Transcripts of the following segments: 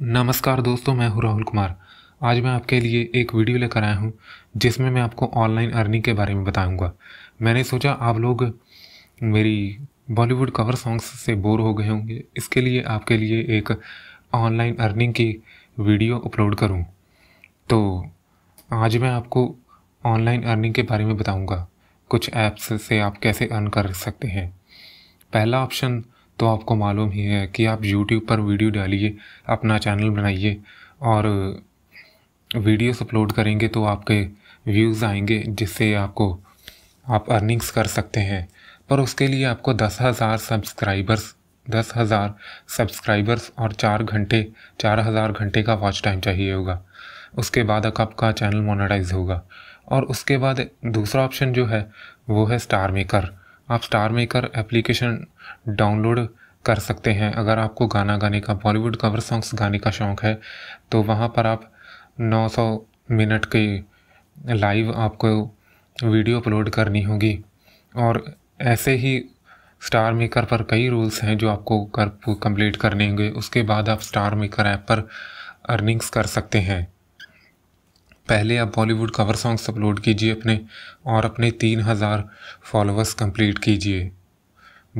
नमस्कार दोस्तों मैं हूँ राहुल कुमार आज मैं आपके लिए एक वीडियो लेकर आया हूँ जिसमें मैं आपको ऑनलाइन अर्निंग के बारे में बताऊँगा मैंने सोचा आप लोग मेरी बॉलीवुड कवर सॉन्ग्स से बोर हो गए होंगे इसके लिए आपके लिए एक ऑनलाइन अर्निंग की वीडियो अपलोड करूँ तो आज मैं आपको ऑनलाइन अर्निंग के बारे में बताऊँगा कुछ ऐप्स से आप कैसे अर्न कर सकते हैं पहला ऑप्शन तो आपको मालूम ही है कि आप यूट्यूब पर वीडियो डालिए अपना चैनल बनाइए और वीडियोस अपलोड करेंगे तो आपके व्यूज़ आएंगे जिससे आपको आप अर्निंग्स कर सकते हैं पर उसके लिए आपको दस हज़ार सब्सक्राइबर्स दस हज़ार सब्सक्राइबर्स और चार घंटे चार हज़ार घंटे का वॉच टाइम चाहिए होगा उसके बाद आपका चैनल मोनाटाइज होगा और उसके बाद दूसरा ऑप्शन जो है वो है स्टार मेकर आप स्टार मेकर एप्लीकेशन डाउनलोड कर सकते हैं अगर आपको गाना गाने का बॉलीवुड कवर सॉन्ग्स गाने का शौक़ है तो वहाँ पर आप 900 मिनट के लाइव आपको वीडियो अपलोड करनी होगी और ऐसे ही स्टार मेकर पर कई रूल्स हैं जो आपको कर कंप्लीट करने होंगे उसके बाद आप स्टार मेकर ऐप पर अर्निंग्स कर सकते हैं पहले आप बॉलीवुड कवर सॉन्ग्स अपलोड कीजिए अपने और अपने तीन हज़ार फॉलोअर्स कंप्लीट कीजिए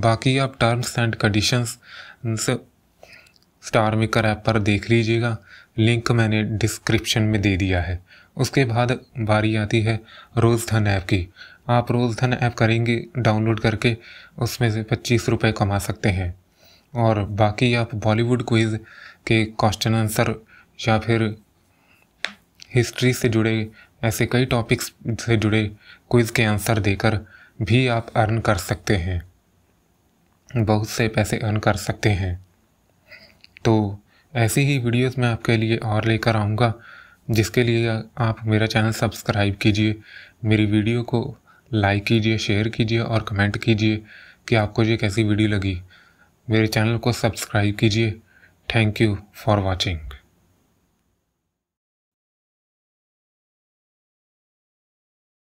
बाकी आप terms and conditions Star Maker app पर देख लीजिएगा लिंक मैंने डिस्क्रिप्शन में दे दिया है उसके बाद बारी आती है रोज़ धन ऐप की आप रोज़ धन ऐप करेंगे डाउनलोड करके उसमें से पच्चीस रुपये कमा सकते हैं और बाकी आप बॉलीवुड क्विज़ के क्वेश्चन आंसर या फिर हिस्ट्री से जुड़े ऐसे कई टॉपिक्स से जुड़े क्विज़ के आंसर देकर भी आप अर्न कर सकते हैं बहुत से पैसे अर्न कर सकते हैं तो ऐसी ही वीडियोस मैं आपके लिए और लेकर आऊँगा जिसके लिए आप मेरा चैनल सब्सक्राइब कीजिए मेरी वीडियो को लाइक कीजिए शेयर कीजिए और कमेंट कीजिए कि आपको ये कैसी वीडियो लगी मेरे चैनल को सब्सक्राइब कीजिए थैंक यू फॉर वॉचिंग